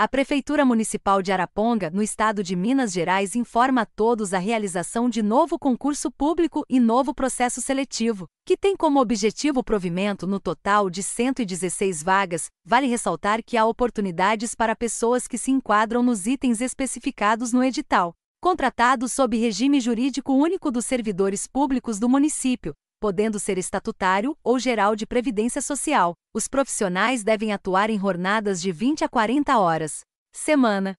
A Prefeitura Municipal de Araponga, no estado de Minas Gerais, informa a todos a realização de novo concurso público e novo processo seletivo, que tem como objetivo o provimento no total de 116 vagas. Vale ressaltar que há oportunidades para pessoas que se enquadram nos itens especificados no edital, contratados sob regime jurídico único dos servidores públicos do município, podendo ser estatutário ou geral de previdência social. Os profissionais devem atuar em jornadas de 20 a 40 horas semana,